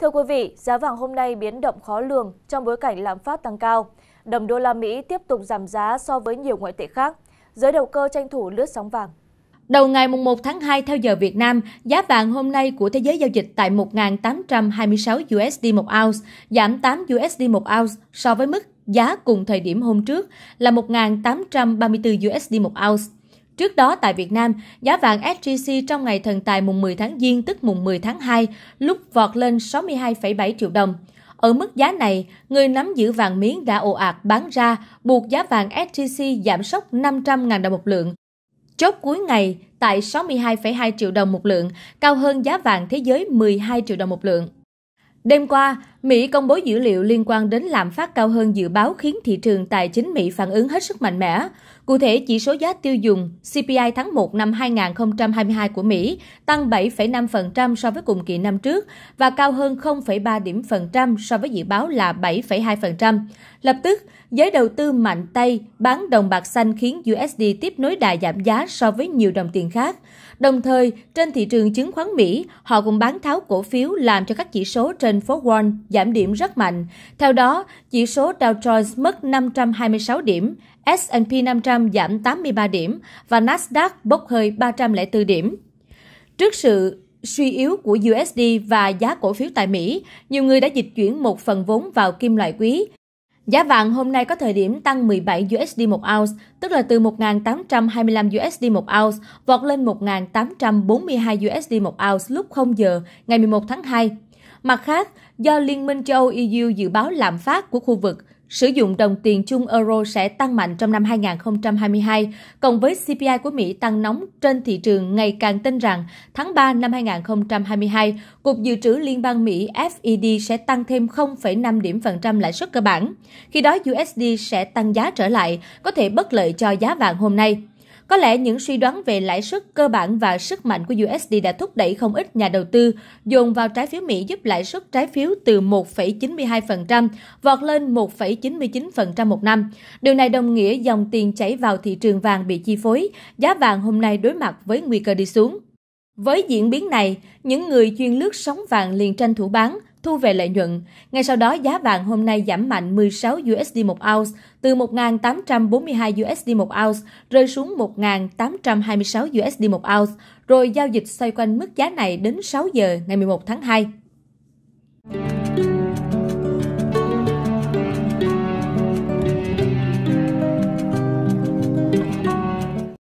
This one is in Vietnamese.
Thưa quý vị, giá vàng hôm nay biến động khó lường trong bối cảnh lạm phát tăng cao. Đồng đô la Mỹ tiếp tục giảm giá so với nhiều ngoại tệ khác. Giới đầu cơ tranh thủ lướt sóng vàng. Đầu ngày 1 tháng 2 theo giờ Việt Nam, giá vàng hôm nay của thế giới giao dịch tại 1.826 USD một ounce, giảm 8 USD một ounce so với mức giá cùng thời điểm hôm trước là 1.834 USD một ounce. Trước đó tại Việt Nam, giá vàng SJC trong ngày thần tài mùng 10 tháng Giêng tức mùng 10 tháng 2 lúc vọt lên 62,7 triệu đồng. Ở mức giá này, người nắm giữ vàng miếng đã ồ ạt bán ra, buộc giá vàng SJC giảm sốc 500.000 đồng một lượng. Chốt cuối ngày tại 62,2 triệu đồng một lượng, cao hơn giá vàng thế giới 12 triệu đồng một lượng. Đêm qua, Mỹ công bố dữ liệu liên quan đến lạm phát cao hơn dự báo khiến thị trường tài chính Mỹ phản ứng hết sức mạnh mẽ. Cụ thể, chỉ số giá tiêu dùng CPI tháng 1 năm 2022 của Mỹ tăng 7,5% so với cùng kỳ năm trước và cao hơn 0,3 điểm phần trăm so với dự báo là 7,2%. Lập tức, giới đầu tư mạnh tay bán đồng bạc xanh khiến USD tiếp nối đà giảm giá so với nhiều đồng tiền khác. Đồng thời, trên thị trường chứng khoán Mỹ, họ cũng bán tháo cổ phiếu làm cho các chỉ số trên phố Wall giảm điểm rất mạnh. Theo đó, chỉ số Dow Jones mất 526 điểm, S&P 500 giảm 83 điểm và Nasdaq bốc hơi 304 điểm. Trước sự suy yếu của USD và giá cổ phiếu tại Mỹ, nhiều người đã dịch chuyển một phần vốn vào kim loại quý. Giá vàng hôm nay có thời điểm tăng 17 USD một ounce, tức là từ 1.825 USD một ounce vọt lên 1.842 USD một ounce lúc 0 giờ ngày 11 tháng 2. Mặt khác, do Liên minh châu EU e dự báo lạm phát của khu vực, sử dụng đồng tiền chung euro sẽ tăng mạnh trong năm 2022, cộng với CPI của Mỹ tăng nóng trên thị trường ngày càng tin rằng tháng 3 năm 2022, Cục Dự trữ Liên bang Mỹ FED sẽ tăng thêm 0,5 điểm phần trăm lãi suất cơ bản. Khi đó USD sẽ tăng giá trở lại, có thể bất lợi cho giá vàng hôm nay. Có lẽ những suy đoán về lãi suất cơ bản và sức mạnh của USD đã thúc đẩy không ít nhà đầu tư dồn vào trái phiếu Mỹ giúp lãi suất trái phiếu từ 1,92% vọt lên 1,99% một năm. Điều này đồng nghĩa dòng tiền chảy vào thị trường vàng bị chi phối, giá vàng hôm nay đối mặt với nguy cơ đi xuống. Với diễn biến này, những người chuyên lướt sóng vàng liền tranh thủ bán, thu về lợi nhuận. Ngay sau đó, giá vàng hôm nay giảm mạnh 16 USD một ounce, từ 1.842 USD một ounce rơi xuống 1.826 USD một ounce, rồi giao dịch xoay quanh mức giá này đến 6 giờ ngày 11 tháng 2.